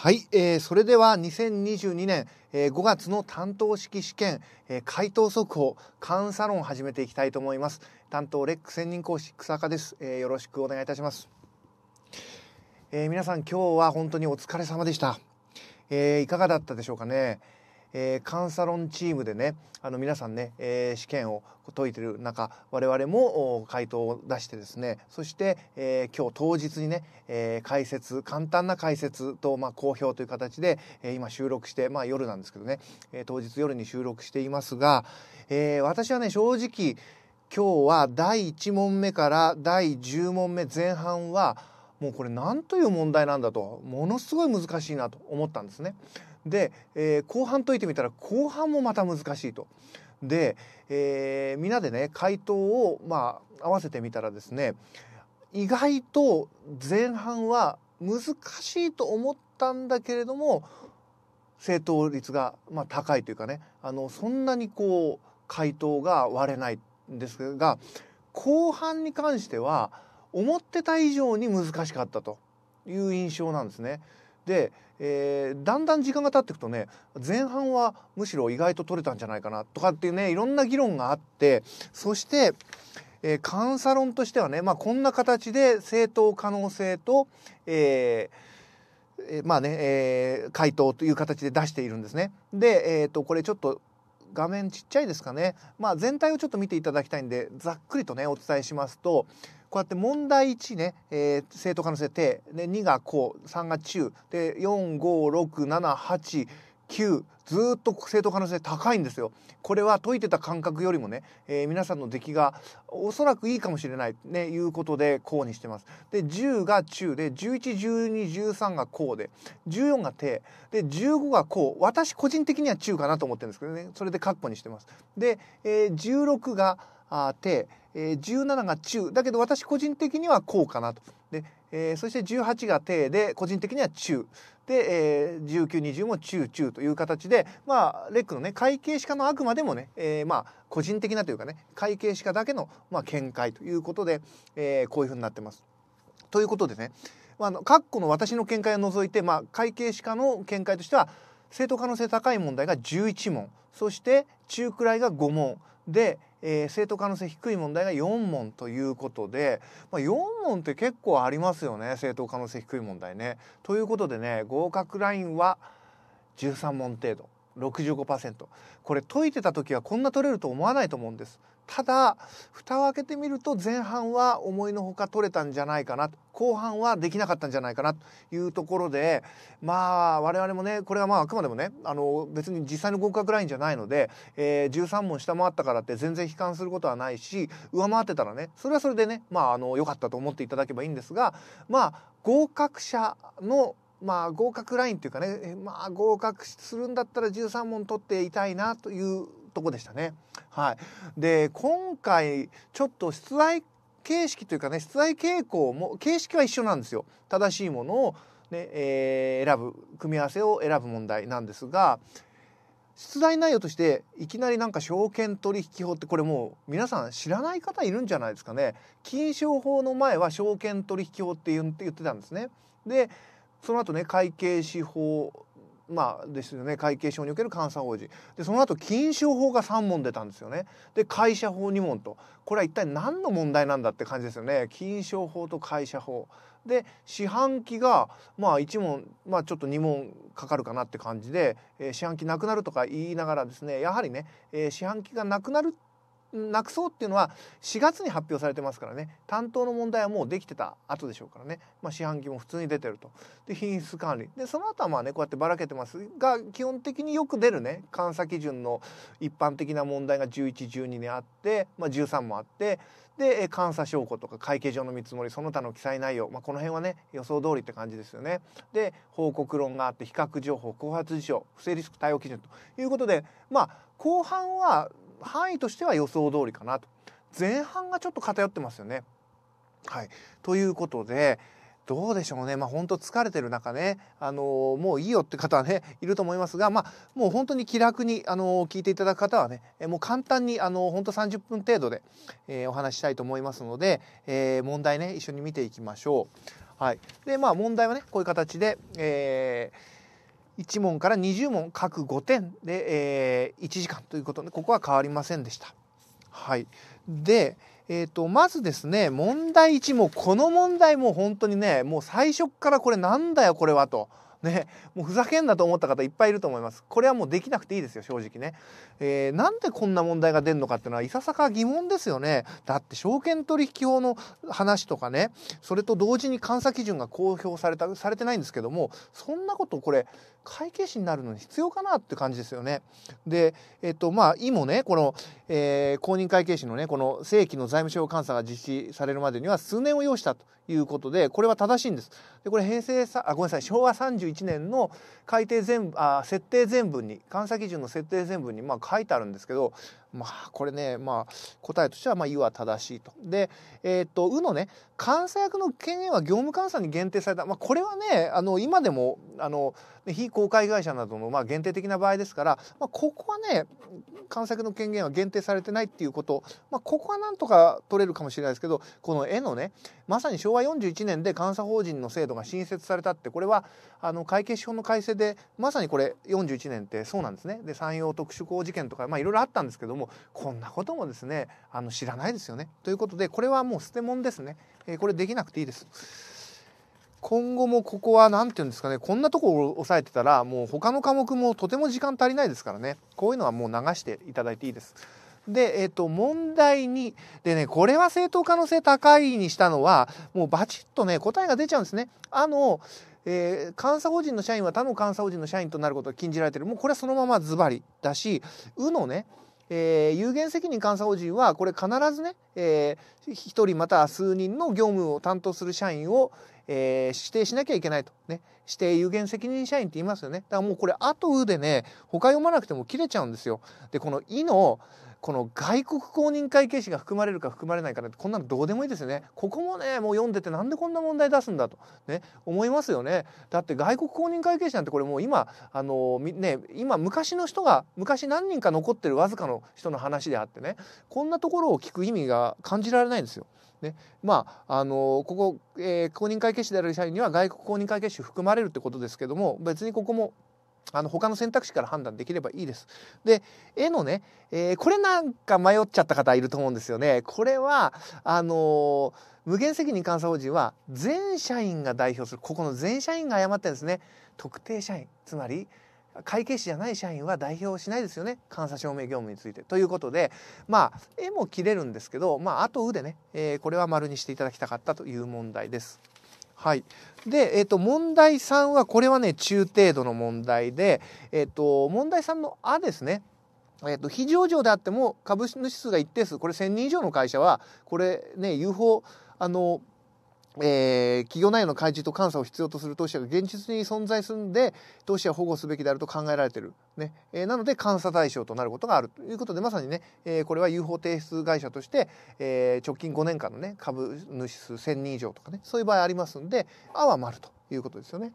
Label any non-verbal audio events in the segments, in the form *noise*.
はい、えー、それでは2022年、えー、5月の担当式試験、えー、回答速報カウンサロンを始めていきたいと思います担当レック専任講師草加です、えー、よろしくお願いいたします、え皆さん今日は本当にお疲れ様でした、えいかがだったでしょうかね、えー、監査論チームでねあの皆さんね、えー、試験を解いてる中我々も回答を出してですねそして、えー、今日当日にね、えー、解説簡単な解説と、まあ、公表という形で、えー、今収録して、まあ、夜なんですけどね、えー、当日夜に収録していますが、えー、私はね正直今日は第1問目から第10問目前半はもうこれ何という問題なんだとものすごい難しいなと思ったんですね。で、えー、後半解いてみたら後半もまた難しいと。で、えー、みんなでね回答をまあ合わせてみたらですね意外と前半は難しいと思ったんだけれども正答率がまあ高いというかねあのそんなにこう回答が割れないんですが後半に関しては思ってた以上に難しかったという印象なんですね。で、えー、だんだん時間が経っていくとね前半はむしろ意外と取れたんじゃないかなとかっていうねいろんな議論があってそして、えー、監査論としてはね、まあ、こんな形で正当可能性と、えー、まあね、えー、回答という形で出しているんですね。で、えーとこれちょっと画面ちっちゃいですかね、まあ、全体をちょっと見ていただきたいんでざっくりとねお伝えしますとこうやって問題1ね、えー、正当可能性定で2がこう3が中で456789 9ずっと正当可能性高いんですよ。これは解いてた感覚よりもね、えー、皆さんの出来がおそらくいいかもしれないねいうことでこうにしてます。で10が中で111213がこうで14が手で15がこう私個人的には中かなと思ってるんですけどねそれで括弧にしてます。で、えー、16があ手、えー、17が中だけど私個人的にはこうかなと。で、えー、そして18が手で個人的には中。で、えー、19、20も中中という形で、まあ、レックのね、会計士課のあくまでもね、えー、まあ、個人的なというかね、会計士課だけの、まあ、見解ということで、えー、こういうふうになってます。ということでね、まあ、あの、括弧の私の見解を除いて、まあ、会計士課の見解としては、正当可能性高い問題が11問、そして中くらいが5問、で、えー、正当可能性低い問題が4問ということで、まあ、4問って結構ありますよね正当可能性低い問題ね。ということでね合格ラインは13問程度65%これ解いてた時はこんな取れると思わないと思うんですただ蓋を開けてみると前半は思いのほか取れたんじゃないかな後半はできなかったんじゃないかなというところでまあ我々もねこれはまああくまでもねあの別に実際の合格ラインじゃないので、えー、13問下回ったからって全然悲観することはないし上回ってたらねそれはそれでねまああの良かったと思っていただけばいいんですがまあ合格者のまあ合格ラインというかね、まあ合格するんだったら13問取っていたいなというとこでしたね。はい、で今回ちょっと出題形式というかね出題傾向も形式は一緒なんですよ。正しいものをねえー、選ぶ組み合わせを選ぶ問題なんですが出題内容としていきなりなんか証券取引法ってこれもう皆さん知らない方いるんじゃないですかね金商法の前は証券取引法って言ってたんですねでその後ね会計士法まあ、ですよね会計省における監査法人でその後金賞法が3問出たんですよねで会社法2問とこれは一体何の問題なんだって感じですよね金賞法と会社法で四半期がまあ1問、まあ、ちょっと2問かかるかなって感じで、えー、四半期なくなるとか言いながらですねやはりね、えー、四半期がなくなるなくそうっていうのは4月に発表されてますからね担当の問題はもうできてた後でしょうからね、まあ、四半期も普通に出てるとで品質管理でその後はまあねこうやってばらけてますが基本的によく出るね監査基準の一般的な問題が1112にあって、まあ、13もあってで監査証拠とか会計上の見積もりその他の記載内容、まあ、この辺はね予想通りって感じですよね。で報告論があって比較情報後発事象不正リスク対応基準ということでまあ後半は範囲としては予想通りかなと。前半がちょっと偏ってますよね。はい、ということでどうでしょうね、まあ、本当疲れてる中ね、あのー、もういいよって方はねいると思いますが、まあ、もう本当に気楽に、あのー、聞いていただく方はねもう簡単に、あのー、本当30分程度で、えー、お話したいと思いますので、えー、問題ね一緒に見ていきましょう。はい、でまあ問題はねこういう形で、えー1問から20問各5点で、えー、1時間ということでここは変わりませんでした。はい、で、えーと、まずですね問題1もこの問題も本当にねもう最初からこれなんだよこれはと。ね、もうふざけんなと思った方いっぱいいると思います。これはもうできなくていいですよ、正直ね。えー、なんでこんな問題が出るのかっていうのは、いささか疑問ですよね。だって、証券取引法の話とかね、それと同時に監査基準が公表された、されてないんですけども、そんなことこれ、会計士になるのに必要かなって感じですよね。で、えっと、まあ、今もね、この、えー、公認会計士のね、この正規の財務省監査が実施されるまでには数年を要したということで、これは正しいんです。で、これ平成さ、あ、ごめんなさい、昭和31年の改定全、あ、設定全文に、監査基準の設定全文に、まあ、書いてあるんですけど、まあ、これね、まあ、答えとしては、まあ、湯は正しいと。で、えー、っと、うのね、監査役の権限は業務監査に限定された。まあ、これはね、あの、今でも、あの、非公開会社などの、まあ、限定的な場合ですから、まあ、ここはね、監査役の権限は限定されてないっていうこと、まあ、ここはなんとか取れるかもしれないですけど、この絵のね、まさに昭和41年で監査法人の制度が新設されたって、これは、あの、会計資本の改正で、まさにこれ、41年ってそうなんですね。で、山陽特殊工事件とか、まあ、いろいろあったんですけどもこんなこともですねあの知らないですよね。ということでこれはもう捨て物ですね、えー、これできなくていいです。今後もここは何て言うんですかねこんなとこを押さえてたらもう他の科目もとても時間足りないですからねこういうのはもう流していただいていいです。で、えっ、ー、と、問題2。でね、これは正当可能性高いにしたのは、もうバチッとね、答えが出ちゃうんですね。あの、えー、監査法人の社員は他の監査法人の社員となることが禁じられてる。もうこれはそのままズバリだし、うのね、えー、有限責任監査法人はこれ必ずね、えー、1人または数人の業務を担当する社員を、えー、指定しなきゃいけないとね指定有限責任社員って言いますよねだからもうこれ「あとう」でね他読まなくても切れちゃうんですよ。でこの「い」のこの外国公認会計士が含まれるか含まれないかなんてこんなのどうでもいいですよねここもねもう読んでてなんでこんな問題出すんだとね思いますよねだって外国公認会計士なんてこれもう今あのね今昔の人が昔何人か残ってるわずかの人の話であってねこんなところを聞く意味が感じられないんですよ。ね、まああのここ、えー、公認会計士である社員には外国公認会計士含まれるってことですけども別にここもあの他の選択肢から判断できればいいです。で絵のね、えー、これなんか迷っちゃった方いると思うんですよね。これはあのー、無限責任監査法人は全社員が代表するここの全社員が誤ってるんですね。特定社員つまり会計士じゃない社員は代表しないですよね監査証明業務について。ということでまあ絵も切れるんですけど、まあ、後でね、えー、これは丸にしていただきたかったという問題です。はい。で、えっ、ー、と、問題3は、これはね、中程度の問題で、えっ、ー、と、問題3のあですね。えっと、非上場であっても株主数が一定数これ1,000人以上の会社はこれね UFO あのえー、企業内の開示と監査を必要とする投資者が現実に存在するんで投資者を保護すべきであると考えられてる、ねえー、なので監査対象となることがあるということでまさにね、えー、これは UFO 提出会社として、え直近5年間のね株主数1000人以上とかねそういう場合ありますんで「あ」は丸ということですよね。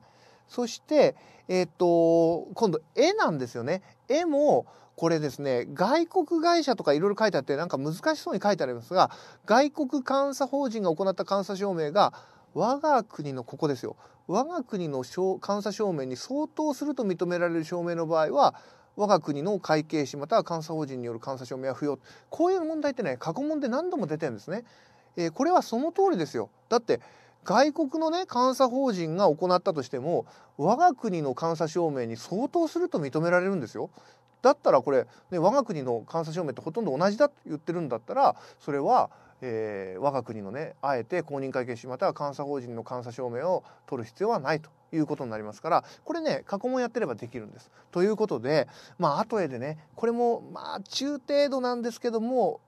そして、えっと今度「絵なんですよね。絵もこれですね外国会社とかいろいろ書いてあってなんか難しそうに書いてありますが外国監査法人が行った監査証明が我が国のここですよ我が国の監査証明に相当すると認められる証明の場合は我が国の会計士または監査法人による監査証明は不要こういう問題ってね過去問で何度も出てるんですね、えー、これはその通りですよだって外国のね監査法人が行ったとしても我が国の監査証明に相当すると認められるんですよだったらこれ、ね、我が国の監査証明ってほとんど同じだと言ってるんだったらそれは、えー、我が国のねあえて公認会計士または監査法人の監査証明を取る必要はないということになりますからこれね過去問やってればできるんです。ということでまあ後へでねこれもまあ中程度なんですけども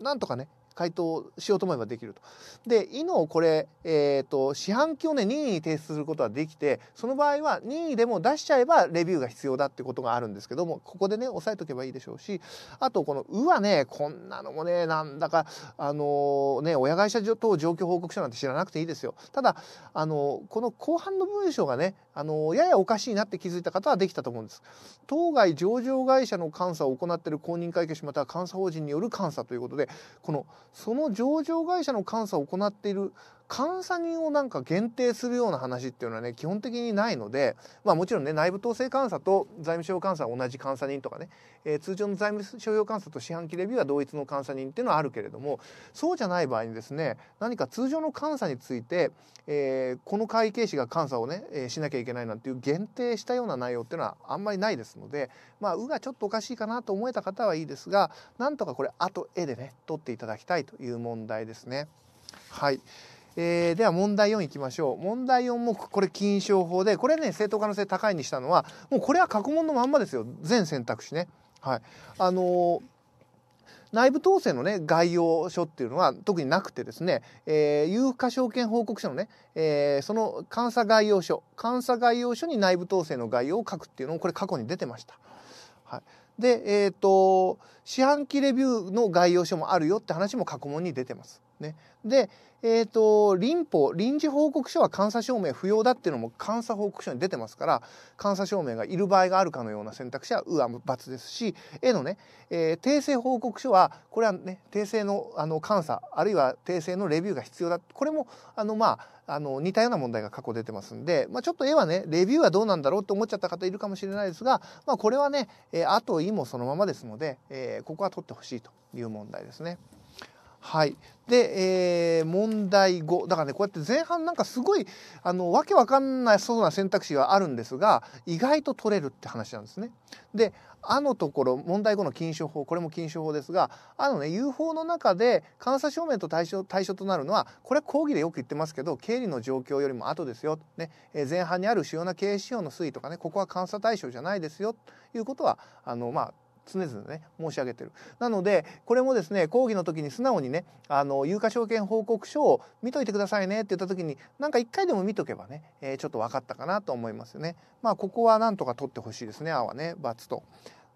なんとかね回答しようと思えばできると。で、イのこれ、えっ、ー、と、四半期をね、任意に提出することはできて、その場合は任意でも出しちゃえばレビューが必要だってことがあるんですけども、ここでね、押さえとけばいいでしょうし、あとこのうはね、こんなのもね、なんだか、あのー、ね、親会社等状況報告書なんて知らなくていいですよ。ただ、あのー、この後半の文章がね、あのややおかしいなって気づいた方はできたと思うんです当該上場会社の監査を行っている公認会計士または監査法人による監査ということでこのその上場会社の監査を行っている監査人をなんか限定するような話っていうのはね基本的にないので、まあ、もちろんね内部統制監査と財務省監査は同じ監査人とかね、えー、通常の財務省用監査と四半期レビューは同一の監査人っていうのはあるけれどもそうじゃない場合にですね何か通常の監査について、えー、この会計士が監査をね、えー、しなきゃいけないなんていう限定したような内容っていうのはあんまりないですのでまあ「う」がちょっとおかしいかなと思えた方はいいですがなんとかこれ「あ」と「え」でね取っていただきたいという問題ですね。はいえー、では問題4いきましょう問題4もこれ金賞法でこれね正当可能性高いにしたのはもうこれは過去問のまんまですよ全選択肢ね。はい、あのー内部統制のね概要書っていうのは特になくてですね、えー、有価証券報告書のね、えー、その監査概要書監査概要書に内部統制の概要を書くっていうのもこれ過去に出てました。はい、で、えーと四半期レビューの概要書もあるよって話も過去問に出てます。ね、で、えっ、ー、と、臨法、臨時報告書は監査証明不要だっていうのも監査報告書に出てますから、監査証明がいる場合があるかのような選択肢は、うは×ですし、えのね、えー、訂正報告書は、これはね、訂正のあの監査、あるいは訂正のレビューが必要だ。これも、あの、まあ、あの、似たような問題が過去出てますんで、まあ、ちょっと絵はね、レビューはどうなんだろうって思っちゃった方いるかもしれないですが、まあ、これはね、えー、あといもそのままですので、えー、ここは取ってほしいという問題ですね。はい。で、えー、問題5。だからね、こうやって前半なんかすごい、あの、わけわかんないそうな選択肢はあるんですが、意外と取れるって話なんですね。で、あのところ、問題5の禁止法、これも禁止法ですが、あのね、UFO の中で監査証明と対象、対象となるのは、これは講義でよく言ってますけど、経理の状況よりも後ですよ。ね、えー、前半にある主要な経営指標の推移とかね、ここは監査対象じゃないですよ。ということは、あの、まあ、常々ね申し上げてるなのでこれもですね講義の時に素直にねあの有価証券報告書を見といてくださいねって言った時になんか一回でも見とけばね、えー、ちょっと分かったかなと思いますよねまあここはなんとか取ってほしいですねあはね×と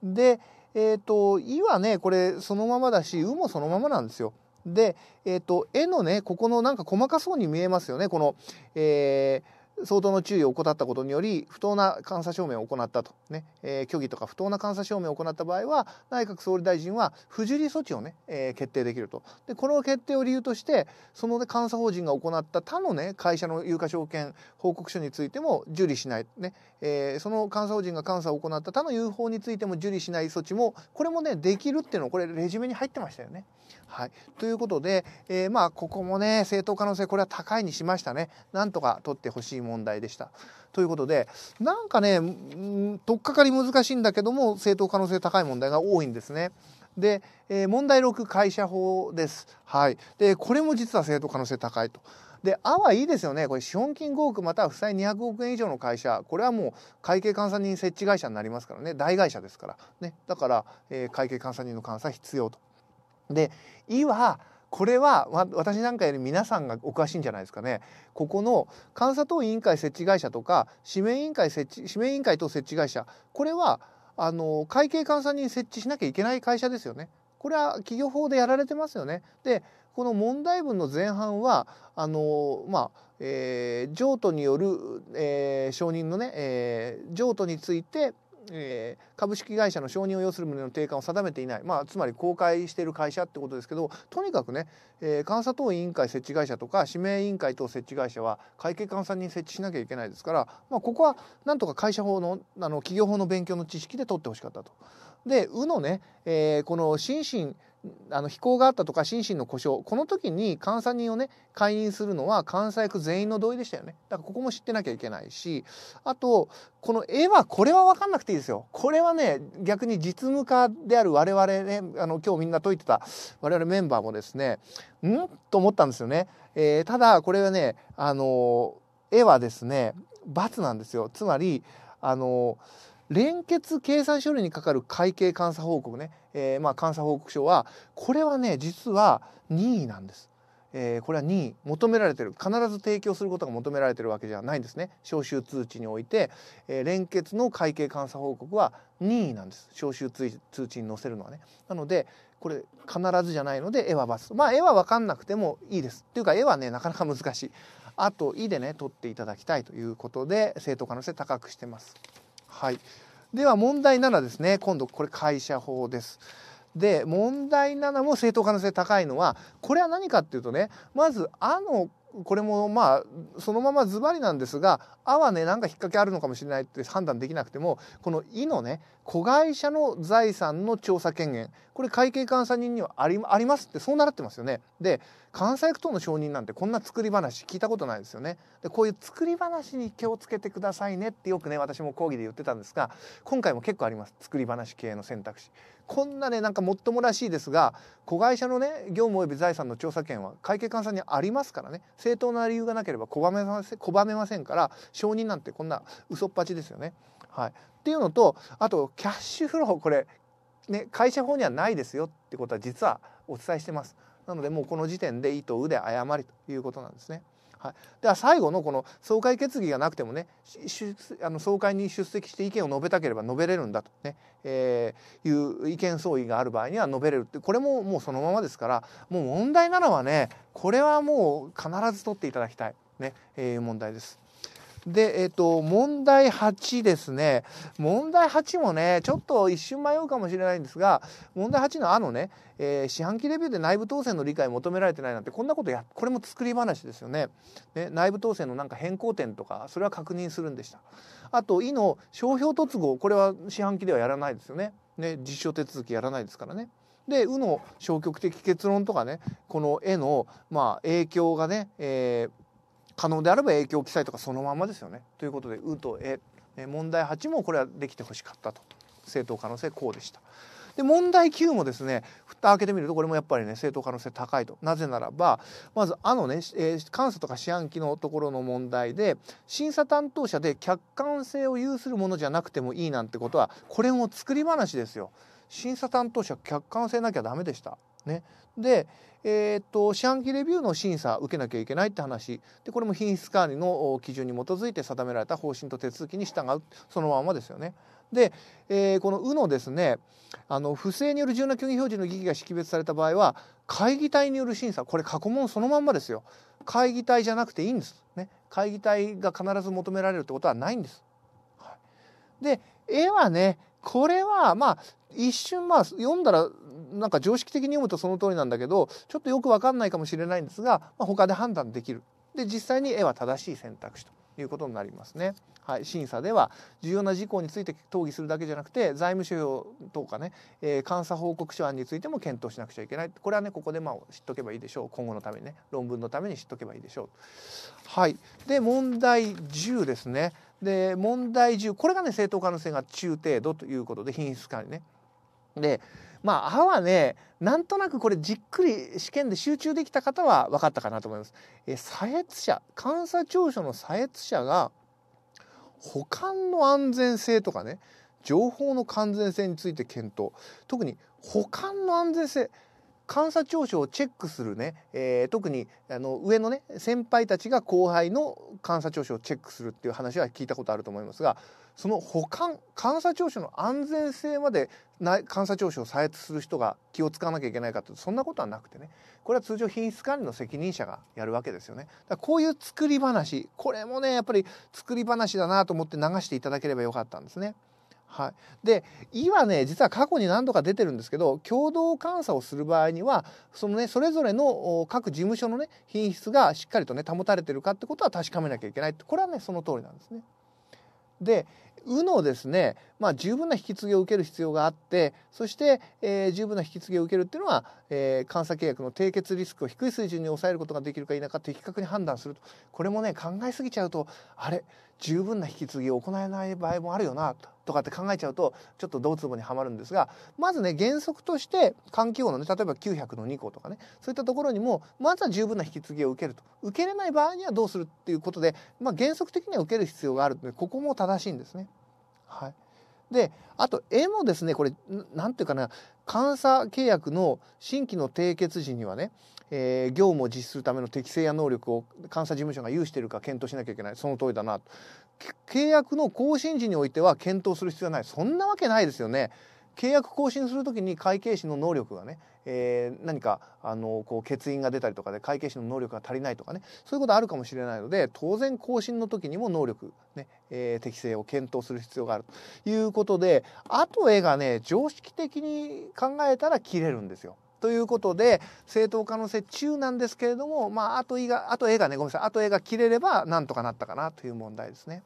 でえっ、ー、と「い」はねこれそのままだし「う」もそのままなんですよで、えっ、ー、と、絵のね、ここのなんか細かそうに見えますよね。この、えー、相当の注意を怠ったことにより不当な監査証明を行ったとね、えー、虚偽とか不当な監査証明を行った場合は内閣総理大臣は不受理措置をね、えー、決定できるとでこの決定を理由としてその、ね、監査法人が行った他のね会社の有価証券報告書についても受理しないね、えー、その監査法人が監査を行った他の有法についても受理しない措置もこれもねできるっていうのこれレジュメに入ってましたよね。はい、ということで、えー、まあここもね正当可能性これは高いにしましたねなんとか取ってほしい問題でした。ということでなんかね取っかかり難しいんだけども正当可能性高い問題が多いんですね。で、えー、問題6会社法です。はい、でこれも実は正当可能性高いと。で、あはいいですよね。これ資本金5億または負債200億円以上の会社、これはもう会計監査人設置会社になりますからね、大会社ですからね。だから、えー、会計監査人の監査必要とで「い」はこれは私なんかより皆さんがおかしいんじゃないですかね。ここの監査等委員会設置会社とか指名委員会設置指名委員会等設置会社これはあの会計監査人設置しなきゃいけない会社ですよね。これは企業法でやられてますよね。でこの問題文の前半はあのまあ、えー、譲渡による、えー、承認のね、えー、譲渡についてえー、株式会社の承認を要する旨の定款を定めていない、まあ、つまり公開している会社ってことですけどとにかくね、えー、監査等委員会設置会社とか指名委員会等設置会社は会計監査人設置しなきゃいけないですから、まあ、ここはなんとか会社法のあの企業法の勉強の知識で取ってほしかったと。で「う」のね、えー、この心身あの非行があったとか心身の故障この時に監査人をね解任するのは監査役全員の同意でしたよねだからここも知ってなきゃいけないしあとこの絵はこれは分かんなくていいですよこれはね逆に実務家である我々ねあの今日みんな解いてた我々メンバーもですねんと思ったんですよね、えー、ただこれはねあの絵はですね罰なんですよつまりあの連結計算書類にかかる会計監査報告ねえー、まあ、監査報告書はこれはね実は任意なんです。えー、これは任意求められてる必ず提供することが求められてるわけじゃないんですね招集通知において、えー、連結の会計監査報告は任意なんです招集通知に載せるのはねなのでこれ必ずじゃないので絵はス。まあ絵は分かんなくてもいいですっていうか絵はねなかなか難しいあと「い」でね取っていただきたいということで正当可能性高くしてますはい。では問題7ですね今度これ会社法です。で問題7も正当可能性高いのはこれは何かっていうとねまず「あ」のこれもまあそのままズバリなんですが「あ」はねなんか引っ掛けあるのかもしれないって判断できなくてもこの「い」のね子会社の財産の調査権限これ会計監査人にはありますってそう習ってますよね。で関西区等の承認なんてこんな作り話聞いたことないですよねでこういう作り話に気をつけてくださいねってよくね私も講義で言ってたんですが今回も結構あります作り話系の選択肢こんなねなんかもっともらしいですが子会社のね業務及び財産の調査権は会計監査にありますからね正当な理由がなければ拒めません拒めませんから承認なんてこんな嘘っぱちですよね。はい、っていうのとあとキャッシュフローこれ、ね、会社法にはないですよってことは実はお伝えしてます。なのでもうこの時点で「い」と「う」で誤りということなんですね。はい、では最後のこの総会決議がなくてもねあの総会に出席して意見を述べたければ述べれるんだとね、ねえー、いう意見相違がある場合には述べれるってこれももうそのままですからもう問題なのはねこれはもう必ず取っていただきたい、ねえー、問題です。で、えっ、と、問題8ですね。問題8もね、ちょっと一瞬迷うかもしれないんですが、問題8のあのね、えー、四半期レビューで内部当選の理解求められてないなんて、こんなことや、これも作り話ですよね。ね内部当選のなんか変更点とか、それは確認するんでした。あと、いの商標突合、これは四半期ではやらないですよね。ね、実証手続きやらないですからね。で「う」の消極的結論とかねこの「絵の、まあ、影響がね、えー可能であれば影響記載とかそのままですよね。ということで「う」と「え」問題8もこれはできてほしかったと正当可能性こうでした。で問題9もですね蓋開けてみるとこれもやっぱりね正当可能性高いとなぜならばまず「あ」のね、えー、監査とか試案機のところの問題で審査担当者で客観性を有するものじゃなくてもいいなんてことはこれも作り話ですよ。審査担当者客観性なきゃダメでしたね。で、えー、っと四半期レビューの審査受けなきゃいけないって話でこれも品質管理の基準に基づいて定められた方針と手続きに従うそのままですよね。で、えー、この「う」のですねあの不正による重要な虚偽表示の疑義が識別された場合は会議体による審査これ過去問そのまんまですよ会議体じゃなくていいんです、ね、会議体が必ず求められるってことはないんです。はい、で絵はねこれはまあ一瞬まあ読んだらなんか常識的に読むとその通りなんだけどちょっとよく分かんないかもしれないんですが、まあ、他で判断できるで実際に絵は正しい選択肢ということになりますね。はい、審査では重要な事項について討議するだけじゃなくて財務諸表とかね、えー、監査報告書案についても検討しなくちゃいけないこれはねここでまあ知っとけばいいでしょう今後のためにね論文のために知っとけばいいでしょう。はい、で問題10ですね。で問題10これがね正当可能性が中程度ということで品質管理ね。でまあ、あはね、なんとなくこれじっくり試験で集中できた方は分かったかなと思います。え、左越者、監査庁舎の左越者が、保管の安全性とかね、情報の完全性について検討。特に保管の安全性、監査調書をチェックするね、えー、特にあの上のね先輩たちが後輩の監査調書をチェックするっていう話は聞いたことあると思いますがその保管監査調書の安全性まで監査聴取を再発する人が気を使わなきゃいけないかとそんなことはなくてねこれは通常品質管理の責任者がやるわけですよねだこういう作り話これもねやっぱり作り話だなと思って流していただければよかったんですね。はい、で「い」はね実は過去に何度か出てるんですけど共同監査をする場合にはその、ね、それぞれの各事務所の、ね、品質がしっかりとね保たれてるかってことは確かめなきゃいけないこれはねその通りなんですね。でうのですね、まあ、十分な引き継ぎを受ける必要があってそして、えー、十分な引き継ぎを受けるっていうのは、えー、監査契約の締結リスクを低い水準に抑えることができるか否か的確に判断するとこれもね考えすぎちゃうとあれ十分な引き継ぎを行えない場合もあるよなとかって考えちゃうとちょっと同つぼにはまるんですがまずね原則として換気法のね例えば900の2個とかねそういったところにもまずは十分な引き継ぎを受けると受けれない場合にはどうするっていうことで、まあ、原則的には受ける必要があるのでここも正しいんですね。はい、であと絵もですねこれ何て言うかな監査契約の新規の締結時にはねえー、業務を実施するための適正や能力を監査事務所が有しているか検討しなきゃいけないその通りだな契約の更新時においては検討する必要はないそんなわけないですよね。契約更新するときに会計士の能力がね、えー、何かあのこう欠員が出たりとかで会計士の能力が足りないとかねそういうことあるかもしれないので当然更新の時にも能力ね、えー、適性を検討する必要があるということであと絵がね常識的に考えたら切れるんですよ。ということで正当可能性中なんですけれども、まあ、あと絵があと絵がねごめんなさいあと絵が切れればなんとかなったかなという問題ですね。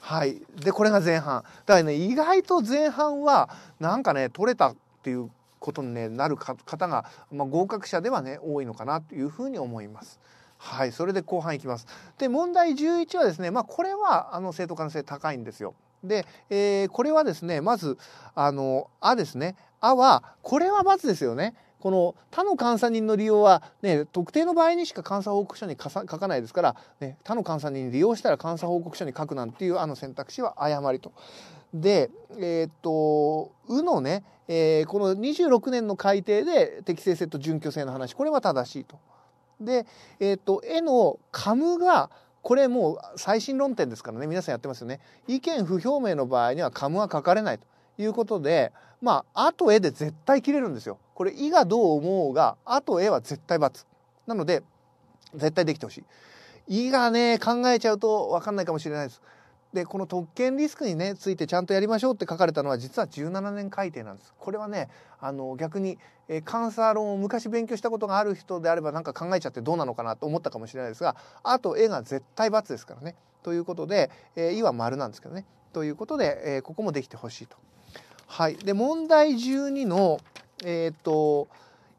はい、でこれが前半だからね意外と前半はなんかね取れたっていうことに、ね、なる方が、まあ、合格者ではね多いのかなというふうに思います。はい、それで後半いきます。で問題11はですね、まあ、これはあの正当可能性高いんですよ。で、えー、これはですねまずあの「あ」ですね「あ」はこれはまずですよね。この他の監査人の利用は、ね、特定の場合にしか監査報告書に書かないですから、ね、他の監査人に利用したら監査報告書に書くなんていうあの選択肢は誤りと。で、えー、っと、うのね、えー、この26年の改定で適正性と準拠性の話、これは正しいと。で、えー、っと、えのカムが、これもう最新論点ですからね皆さんやってますよね意見不表明の場合にはカムは書かれないということでまあ「と絵」で絶対切れるんですよこれ「い」がどう思うが「あと絵」は絶対×なので絶対できてほしい「い」がね考えちゃうと分かんないかもしれないですでこの特権リスクにねついてちゃんとやりましょうって書かれたのは実は17年改定なんですこれはねあの逆に、えー、カンサー論を昔勉強したことがある人であればなんか考えちゃってどうなのかなと思ったかもしれないですがあと絵が絶対×ですからねということで「えー、い」は丸なんですけどねということで、えー、ここもできてほしいと。はい、で問題12のえっ、と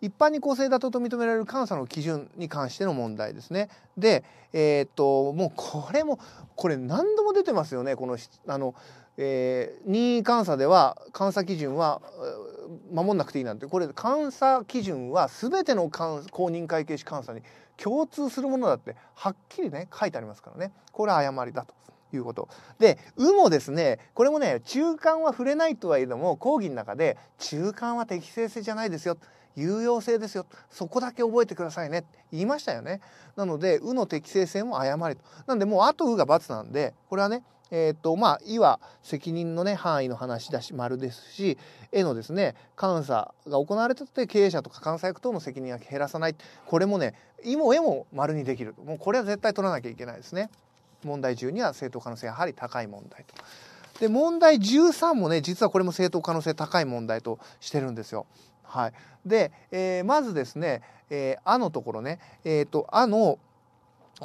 一般に公正だと認められる監査の基準に関しての問題ですね。で、えー、っともうこれもこれ何度も出てますよねこのあの、えー、任意監査では監査基準は守んなくていいなんてこれ監査基準は全ての公認会計士監査に共通するものだってはっきりね書いてありますからねこれは誤りだと。いうこと。で、うもですね、これもね、中間は触れないとはいえども、講義の中で、中間は適正性じゃないですよ。有用性ですよそこだけ覚えてくださいねって言いましたよねなので「う」の適正性も誤りとなんでもうあと「う」が×なんでこれはねえーとまあ、いは責任の、ね、範囲の話だし丸ですし絵のですね監査が行われてて経営者とか監査役等の責任は減らさないこれもねいも絵も丸にできるもうこれは絶対取らなきゃいけないですね問題1には正当可能性やはり高い問題とで問題13もね実はこれも正当可能性高い問題としてるんですよはい、で、えー、まずですね「えー、あ」のところね「えーと、あ」の、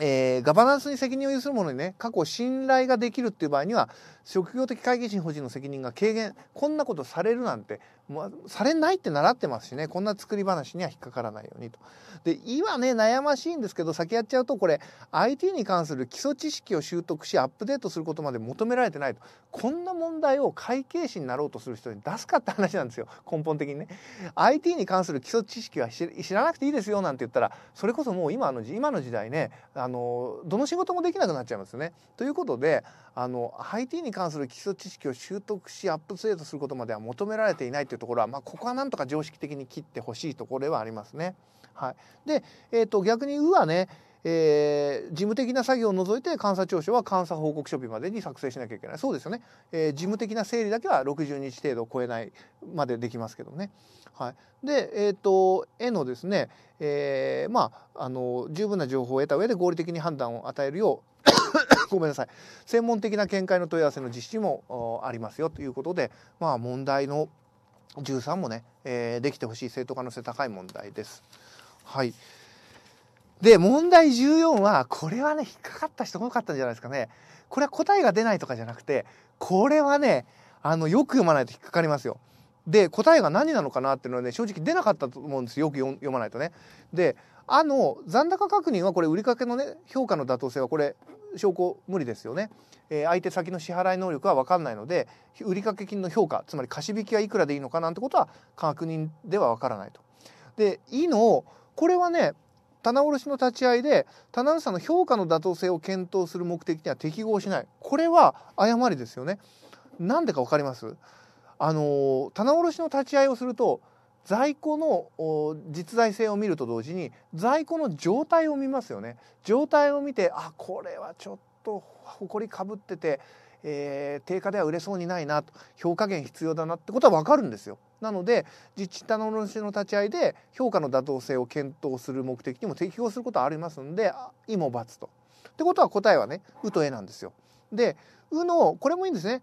えー、ガバナンスに責任を有する者にね過去信頼ができるっていう場合には職業的会計人保人の責任が軽減こんなことされるなんてまあ、されないって習ってますしねこんな作り話には引っかからないようにと。で今ね悩ましいんですけど先やっちゃうとこれ IT に関する基礎知識を習得しアップデートすることまで求められてないとこんな問題を会計士になろうとする人に出すかって話なんですよ根本的にね。IT に関する基礎知識は知らなくていいですよなんて言ったらそれこそもう今の今の時代ねあのどの仕事もできなくなっちゃいますよね。ということであの IT に関する基礎知識を習得しアップデートすることまでは求められていないとていうところは、まあ、ここはなんとか常識的に切ってほしいところではありますね。はい、で、えーと、逆に「う」はね、えー、事務的な作業を除いて監査調書は監査報告書日までに作成しなきゃいけないそうですよね、えー、事務的な整理だけは60日程度を超えないまでできますけどね。はい、で、えーと、と絵のですね、えー、まああの十分な情報を得た上で合理的に判断を与えるよう *coughs* ごめんなさい専門的な見解の問い合わせの実施もありますよということで、まあ、問題の13もね、えー、できてほしい正当可能性高い問題です。はい。で、問題14は、これはね、引っかかった人多かったんじゃないですかね。これは答えが出ないとかじゃなくて、これはね、あの、よく読まないと引っかかりますよ。で答えが何なのかなっていうのはね正直出なかったと思うんですよよく読まないとね。であの残高確認はこれ売りかけのね評価の妥当性はこれ証拠無理ですよね、えー、相手先の支払い能力は分かんないので売掛金の評価つまり貸引はいくらでいいのかなんてことは確認では分からないと。でいいのをこれはね棚卸の立ち合いで棚主さんの評価の妥当性を検討する目的には適合しないこれは誤りですよね。なんでか分かりますあの棚卸しの立ち会いをすると在庫の実在性を見ると同時に在庫の状態を見ますよね状態を見てあこれはちょっと埃かぶってて、えー、定価では売れそうにないなと評価減必要だなってことは分かるんですよなので自治棚卸の立ち会いで評価の妥当性を検討する目的にも適用することはありますんで「い」も「×」と。ってことは答えはね「う」と「え」なんですよ。で「う」のこれもいいんですね。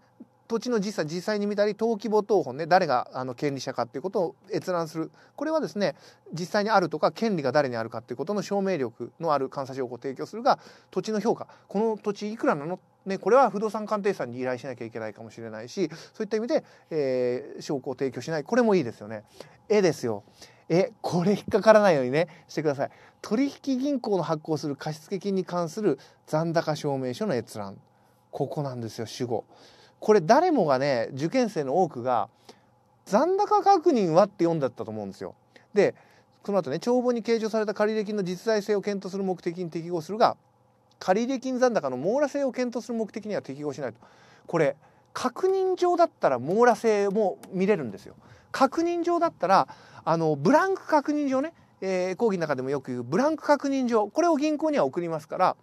土地の実際実際に見たり登記簿謄本ね誰があの権利者かっていうことを閲覧するこれはですね実際にあるとか権利が誰にあるかっていうことの証明力のある監査証拠を提供するが土地の評価この土地いくらなのね、これは不動産鑑定士さんに依頼しなきゃいけないかもしれないしそういった意味で、えー、証拠を提供しないこれもいいですよね。絵ですよえこれ引っかからないようにねしてください取引銀行の発行する貸付金に関する残高証明書の閲覧ここなんですよ主語これ誰もがね受験生の多くが残高確認はって読んだったと思うんですよ。でその後ね帳簿に計上された借入金の実在性を検討する目的に適合するが借入金残高の網羅性を検討する目的には適合しないとこれ確認上だったら網羅性も見れるんですよ。確認上だったらあのブランク確認上ね、えー、講義の中でもよく言うブランク確認上これを銀行には送りますから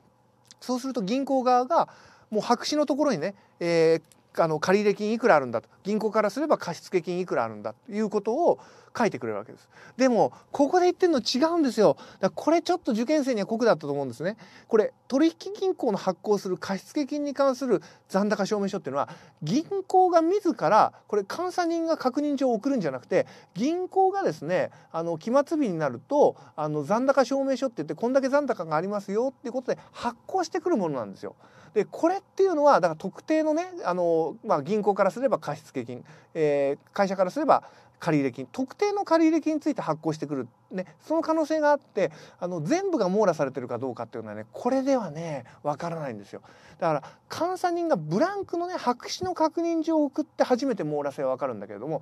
そうすると銀行側がもう白紙のところにね、えー、あの借入金いくらあるんだと銀行からすれば貸付金いくらあるんだということを書いてくれるわけです。でも、ここで言ってるの違うんですよ。だこれちょっと受験生には酷だったと思うんですね。これ、取引銀行の発行する貸付金に関する残高証明書っていうのは、銀行が自ら、これ監査人が確認状を送るんじゃなくて、銀行がですね、あの、期末日になると、あの、残高証明書って言って、こんだけ残高がありますよっていうことで発行してくるものなんですよ。でこれっていうのはだから特定のねあの、まあ、銀行からすれば貸付金、えー、会社からすれば借入金特定の借入金について発行してくる、ね、その可能性があってあの全部が網羅されてるかどうかっていうのはねこれではねわからないんですよだから監査人がブランクのね白紙の確認状を送って初めて網羅性はわかるんだけれども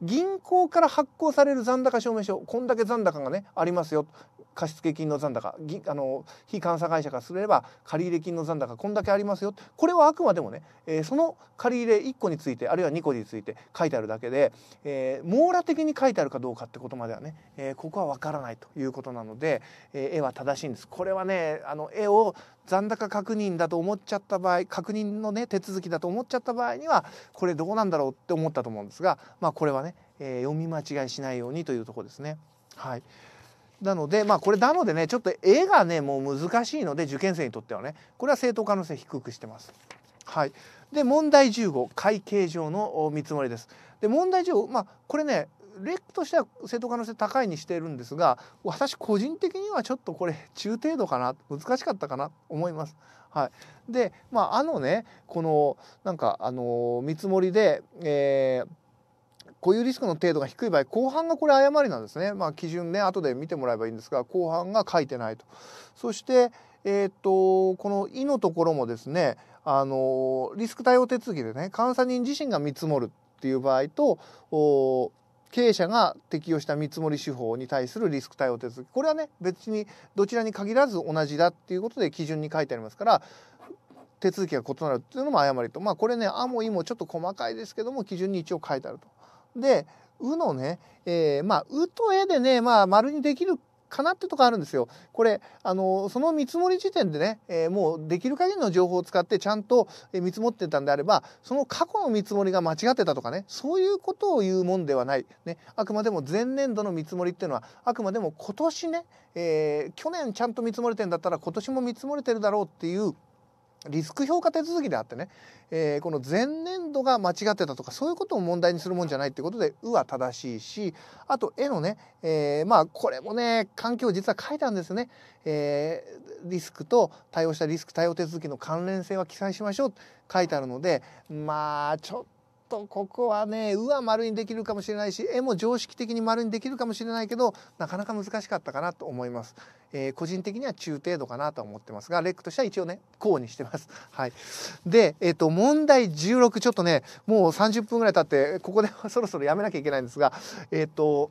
銀行から発行される残高証明書こんだけ残高がねありますよ貸付金の残高あの非監査会社からすれば借入金の残高こんだけありますよこれはあくまでもね、えー、その借入1個についてあるいは2個について書いてあるだけで、えー、網羅的に書いてあるかどうかってことまではね、えー、ここはわからないということなので、えー、絵は正しいんです。これはねあの絵を残高確認だと思っちゃった場合確認のね手続きだと思っちゃった場合にはこれどうなんだろうって思ったと思うんですが、まあ、これはね、えー、読み間違いしないようにというとこですね。はい、なのでまあこれなのでねちょっと絵がねもう難しいので受験生にとってはねこれは正当可能性低くしてます。はい、で問題15会計上の見積もりです。で問題15まあこれねレックとしては正当可能性高いにしているんですが私個人的にはちょっとこれ中程度かな難しかったかなと思います。はい、でまああのねこのなんかあの見積もりで、えーこういうリスクの程度が低い場合後半がこれ誤りなんですね、まあ、基準ね後で見てもらえばいいんですが後半が書いてないとそして、えーと、とこの「い」のところもですねあのリスク対応手続きでね監査人自身が見積もるっていう場合と経営者が適用した見積もり手法に対するリスク対応手続きこれはね別にどちらに限らず同じだっていうことで基準に書いてありますから手続きが異なるっていうのも誤りとまあこれね「あ」も「い」もちょっと細かいですけども基準に一応書いてあると。で「う」のね、えー、まあ「う」と「え」でね、まあ、丸にできるかなってとこあるんですよ。これ、あの、その見積もり時点でね、えー、もうできる限りの情報を使ってちゃんと見積もってたんであれば、その過去の見積もりが間違ってたとかね、そういうことを言うもんではない。ね、あくまでも前年度の見積もりっていうのは、あくまでも今年ね、えー、去年ちゃんと見積もれてんだったら今年も見積もれてるだろうっていう、リスク評価手続きであってね、えー、この前年度が間違ってたとかそういうことを問題にするもんじゃないってことで「う」は正しいしあと「絵のね、えー、まあこれもね環境実は書いたんですね、えー、リスクと対応したリスク対応手続きの関連性は記載しましょう書いてあるのでまあちょっとここはね「う」は丸にできるかもしれないし「え」も常識的に丸にできるかもしれないけどなかなか難しかったかなと思います。えー、個人的には中程度かなと思ってますがレックとしては一応ねこうにしてます。*laughs* はい、で、えー、と問題16ちょっとねもう30分ぐらい経ってここでそろそろやめなきゃいけないんですが、えーと、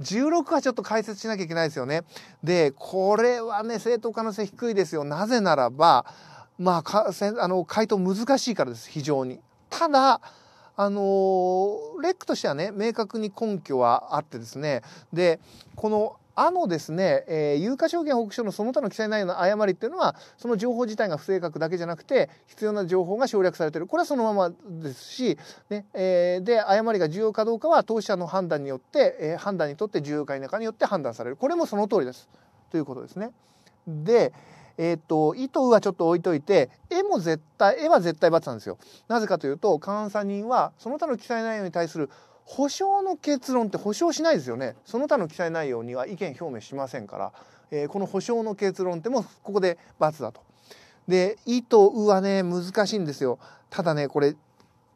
16 *clears throat* はちょっと解説しなきゃいけないですよね。でこれはね正当可能性低いですよ。なぜならばまあ、あの回答難しいからです非常に。ただあのー、レックとしてはね、明確に根拠はあってですね、で、この、あのですね、えー、有価証券報告書のその他の記載内容の誤りっていうのは、その情報自体が不正確だけじゃなくて、必要な情報が省略されてる。これはそのままですし、ね、えー、で、誤りが重要かどうかは当事者の判断によって、えー、判断にとって重要か否かによって判断される。これもその通りです。ということですね。で、えっ、ー、と、意図うはちょっと置いといて、絵も絶対、絵は絶対罰なんですよ。なぜかというと、監査人はその他の記載内容に対する保証の結論って保証しないですよね。その他の記載内容には意見表明しませんから、えー、この保証の結論ってもここで罰だと。で、意とうはね、難しいんですよ。ただね、これ、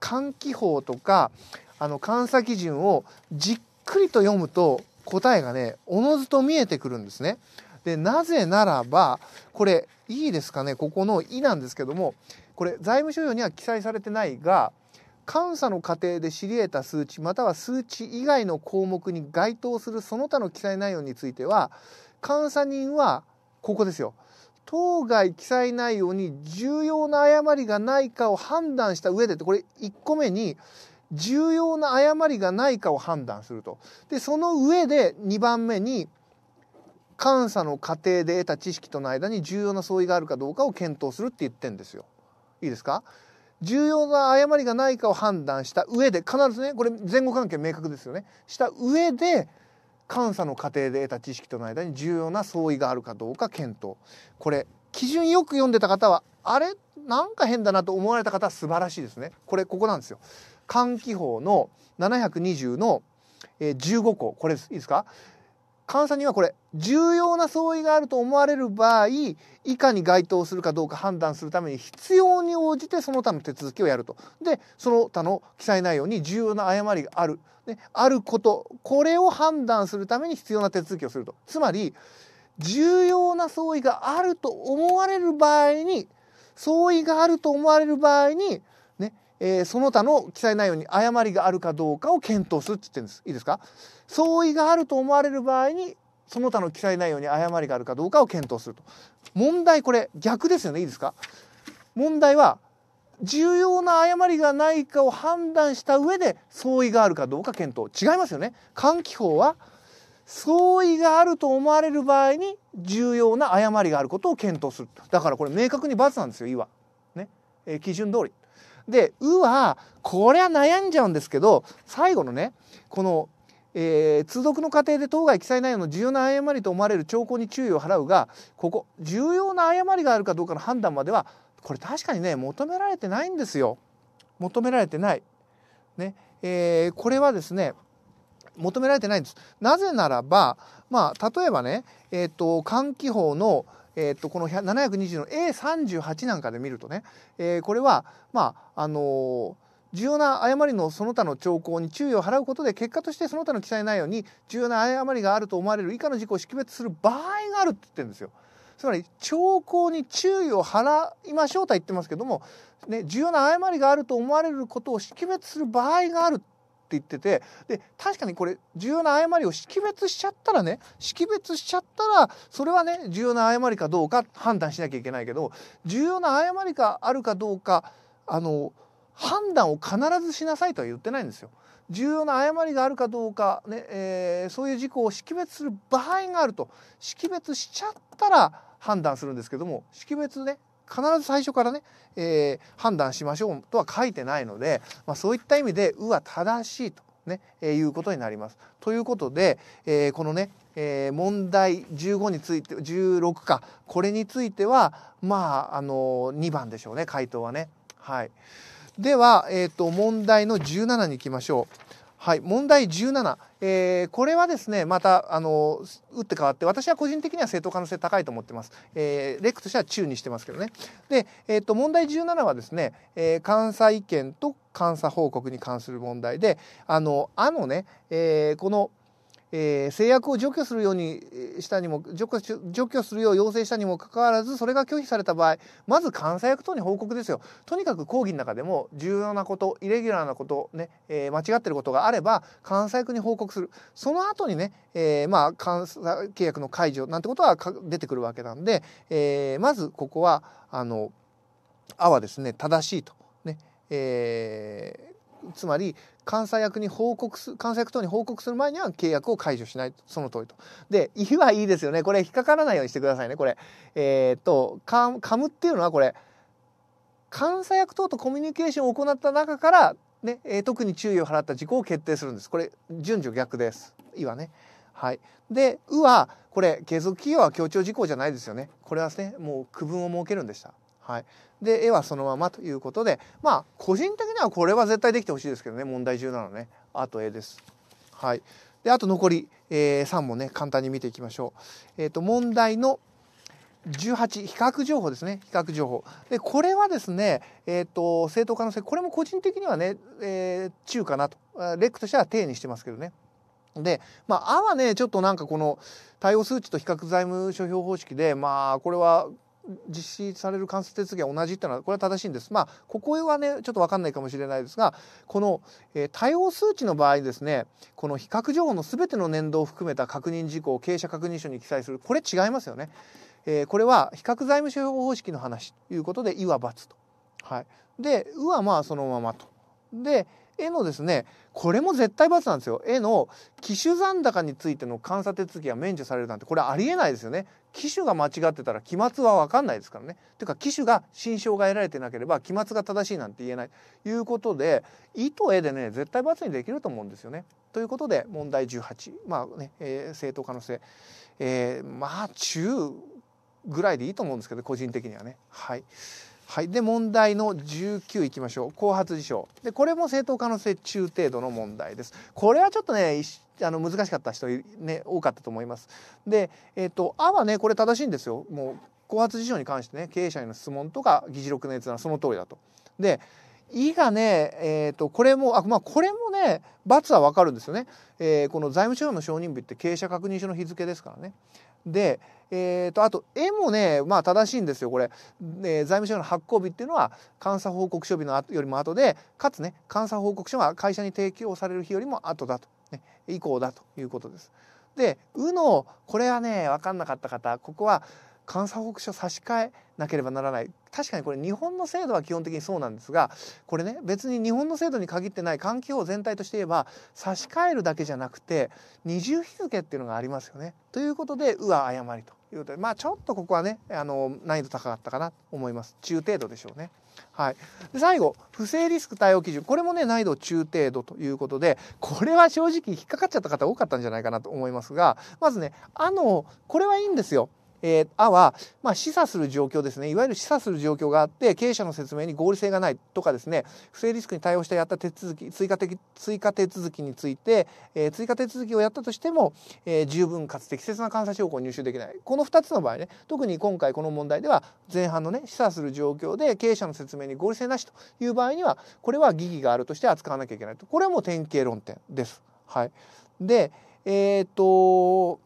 換気法とか、あの、監査基準をじっくりと読むと答えがね、おのずと見えてくるんですね。で、なぜならば、これ、いいですかね、ここのいなんですけども、これ、財務諸表には記載されてないが、監査の過程で知り得た数値、または数値以外の項目に該当するその他の記載内容については、監査人は、ここですよ。当該記載内容に重要な誤りがないかを判断した上でこれ1個目に重要な誤りがないかを判断すると。で、その上で2番目に監査の過程で得た知識との間に重要な相違があるかどうかを検討するって言ってんですよ。いいですか重要な誤りがないかを判断した上で必ずねこれ前後関係明確ですよねした上で監査の過程で得た知識との間に重要な相違があるかどうか検討これ基準よく読んでた方はあれなんか変だなと思われた方は素晴らしいですねこれここなんですよ換気法の720の15個、これいいですか監査人はこれ重要な相違があると思われる場合以下に該当するかどうか判断するために必要に応じてその他の手続きをやるとでその他の記載内容に重要な誤りがある、ね、あることこれを判断するために必要な手続きをするとつまり重要な相違があると思われる場合に相違があると思われる場合にえー、その他の記載内容に誤りがあるかどうかを検討するって言ってるんです。いいですか相違があると思われる場合に、その他の記載内容に誤りがあるかどうかを検討すると。問題これ逆ですよね。いいですか問題は、重要な誤りがないかを判断した上で相違があるかどうか検討。違いますよね。換気法は相違があると思われる場合に重要な誤りがあることを検討する。だからこれ明確に罰なんですよ、いわ。ね。えー、基準通り。で、うは、これは悩んじゃうんですけど、最後のね、この、えー、通読の過程で当該記載内容の重要な誤りと思われる兆候に注意を払うが、ここ、重要な誤りがあるかどうかの判断までは、これ確かにね、求められてないんですよ。求められてない。ね、えー、これはですね、求められてないんです。なぜならば、まあ、例えばね、えっ、ー、と、換気法の、えー、とこの720の A38 なんかで見るとね、えー、これはまああのー、重要な誤りのその他の兆候に注意を払うことで結果としてその他の記載内容に重要な誤りがあると思われる以下の事項を識別する場合があるって言ってるんですよ。つまり兆候に注意を払いましょうとは言ってますけども、ね、重要な誤りがあると思われることを識別する場合がある言っててで確かにこれ重要な誤りを識別しちゃったらね識別しちゃったらそれはね重要な誤りかどうか判断しなきゃいけないけど重要な誤りがあるかどうかあの判断を必ずしなさいとは言ってないんですよ。重要な誤りがあるかどうかね、えー、そういう事故を識別する場合があると識別しちゃったら判断するんですけども識別ね必ず最初からね、えー、判断しましょうとは書いてないので、まあ、そういった意味で「う」は正しいと。ね、えー、いうことになります。ということで、えー、このね、えー、問題15について16かこれについてはまあ、あの2番でしょうね回答はね。はい、では、えーと問題の17に行きましょう。はい、問題17、えー、これはですねまたあの打って変わって私は個人的には正当可能性高いと思ってます、えー、レックとしては中にしてますけどねで、えーと、と問題17はですね、えー、監査意見と監査報告に関する問題であのあのね、えー、この「えー、制約を除去するようにしたにも除去除去するよう要請したにもかかわらずそれが拒否された場合まず監査役等に報告ですよとにかく講義の中でも重要なことイレギュラーなことね、えー、間違ってることがあれば監査役に報告するその後にね、えー、まあ監査契約の解除なんてことは出てくるわけなんで、えー、まずここはあの「あ」はですね正しいとね、えー、つまり監査役に報告す、監査役等に報告する前には契約を解除しない。その通りと。で、いはいいですよね。これ引っかからないようにしてくださいね。これ。えー、っと、カムっていうのはこれ、監査役等とコミュニケーションを行った中から、ね、えー、特に注意を払った事項を決定するんです。これ、順序逆です。いはね。はい。で、うは、これ、継続企業は協調事項じゃないですよね。これはね、もう区分を設けるんでした。はい。で、絵はそのままということで、まあ、個人的にはこれは絶対できてほしいですけどね、問題17ね。あと絵です。はい。で、あと残り、えー、3問ね、簡単に見ていきましょう。えっ、ー、と、問題の18、比較情報ですね。比較情報。で、これはですね、えっ、ー、と、正当可能性、これも個人的にはね、えー、中かなと。レックとしては定にしてますけどね。で、まあ、あはね、ちょっとなんかこの対応数値と比較財務諸表方式で、まあ、これは実施される間接手続きは同じっていうのはこれは正しいんです。まあここはねちょっと分かんないかもしれないですがこの、えー、対応数値の場合ですねこの比較情報の全ての年度を含めた確認事項を経営者確認書に記載するこれ違いますよね。えー、これは比較財務諸表方式の話ということで「いわば×」と。はい、で「う」はまあそのままと。で、絵のですねこれも絶対罰なんですよ絵の機種残高についての監査手続きが免除されるなんてこれありえないですよね機種が間違ってたら期末は分かんないですからねていうか機種が心証が得られてなければ期末が正しいなんて言えないいうことで意と絵でね絶対罰にできると思うんですよねということで問題18まあね、えー、正当可能性、えー、まあ中ぐらいでいいと思うんですけど個人的にはねはい。はい、で問題の19いきましょう後発事象でこれも正当可能性中程度の問題ですこれはちょっとねあの難しかった人、ね、多かったと思いますで、えーと、あはねこれ正しいんですよもう後発事象に関してね経営者への質問とか議事録の閲覧その通りだとでいがね、えーと、とこれもあ、まあ、これもね罰は分かるんですよね、えー、この財務省の承認日って経営者確認書の日付ですからねで、えーと、あと絵もね、まあ、正しいんですよこれ、えー、財務省の発行日っていうのは監査報告書日のよりも後でかつね監査報告書が会社に提供される日よりも後だと、ね、以降だということです。で「う」のこれはね分かんなかった方ここは「監査報告書差し替えなければならない確かにこれ日本の制度は基本的にそうなんですがこれね別に日本の制度に限ってない環境全体として言えば差し替えるだけじゃなくて二重日付っていうのがありますよね。ということで「うわ誤り」ということでまあちょっとここはねあの難易度高かったかなと思います中程度でしょうね。はい、で最後不正リスク対応基準これもね難易度中程度ということでこれは正直引っかかっちゃった方多かったんじゃないかなと思いますがまずねあのこれはいいんですよ。えー、あは、まあ、示唆する状況ですね。いわゆる示唆する状況があって、経営者の説明に合理性がないとかですね、不正リスクに対応してやった手続き、追加的、追加手続きについて、えー、追加手続きをやったとしても、えー、十分かつ適切な監査証拠を入手できない。この2つの場合ね、特に今回この問題では、前半のね、示唆する状況で経営者の説明に合理性なしという場合には、これは疑義があるとして扱わなきゃいけないと。これはもう典型論点です。はい。で、えっ、と、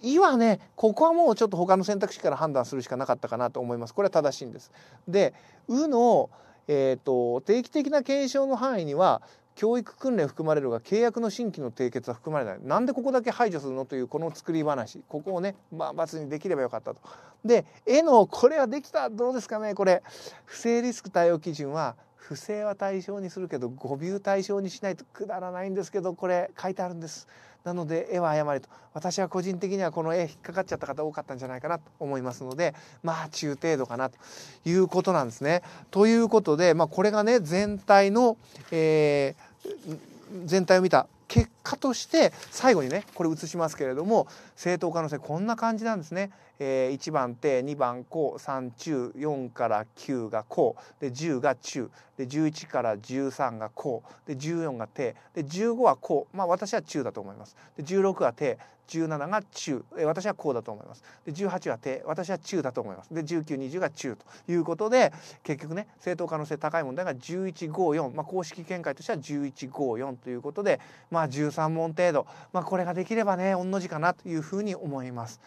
「い」はねここはもうちょっと他の選択肢から判断するしかなかったかなと思いますこれは正しいんです。で「う」の、えーと、定期的な検証の範囲には教育訓練含まれるが契約の新規の締結は含まれないなんでここだけ排除するのというこの作り話ここをね、まあ、罰にできればよかったと。で絵のこれはできたどうですかねこれ不正リスク対応基準は不正は対象にするけど誤謬対象にしないとくだらないんですけどこれ書いてあるんですなので絵は誤りと私は個人的にはこの絵引っかかっちゃった方多かったんじゃないかなと思いますのでまあ中程度かなということなんですね。ということで、まあ、これがね全体の、えー、全体を見た結果として最後にねこれ写しますけれども正当可能性こんな感じなんですね。えー、1番手2番こう3中4から9がこうで10が中で11から13がこうで14が手で15はこうまあ私は中だと思います。で16が手17が中、えー、私はこうだと思います。で18は手私は中だと思います。で1920が中ということで結局ね正当可能性高い問題が1154、まあ、公式見解としては1154ということでまあ1 13問程度、まあ、これができればね御の字かなというふうに思います。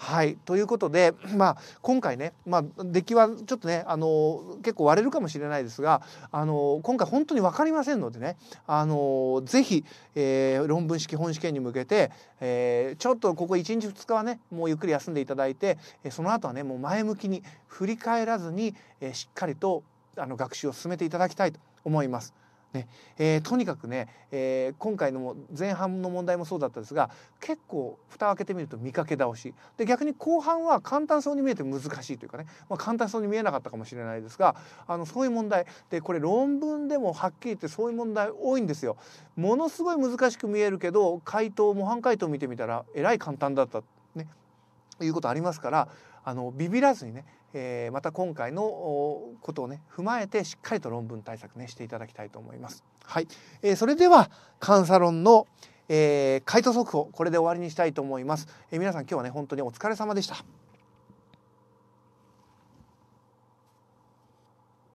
はい、ということで、まあ、今回ね、まあ、出来はちょっとねあの結構割れるかもしれないですがあの今回本当に分かりませんのでねあのぜひ、えー、論文式本試験に向けて、えー、ちょっとここ1日2日はねもうゆっくり休んでいただいてその後はねもう前向きに振り返らずに、えー、しっかりとあの学習を進めていただきたいと思います。ねえー、とにかくね、えー、今回の前半の問題もそうだったですが結構蓋を開けてみると見かけ倒しで逆に後半は簡単そうに見えて難しいというかね、まあ、簡単そうに見えなかったかもしれないですがあのそういう問題でこれ論文でもはっきり言ってそういう問題多いんですよ。ものすごい難しく見えるけど回答模範回答見てみたらえらい簡単だった、ね、いうことありますからあのビビらずにねえー、また今回のことをね踏まえてしっかりと論文対策ねしていただきたいと思います。はい、えー、それでは監査論の、えー、回答速報これで終わりにしたいと思います。え皆さん今日はね本当にお疲れ様でした。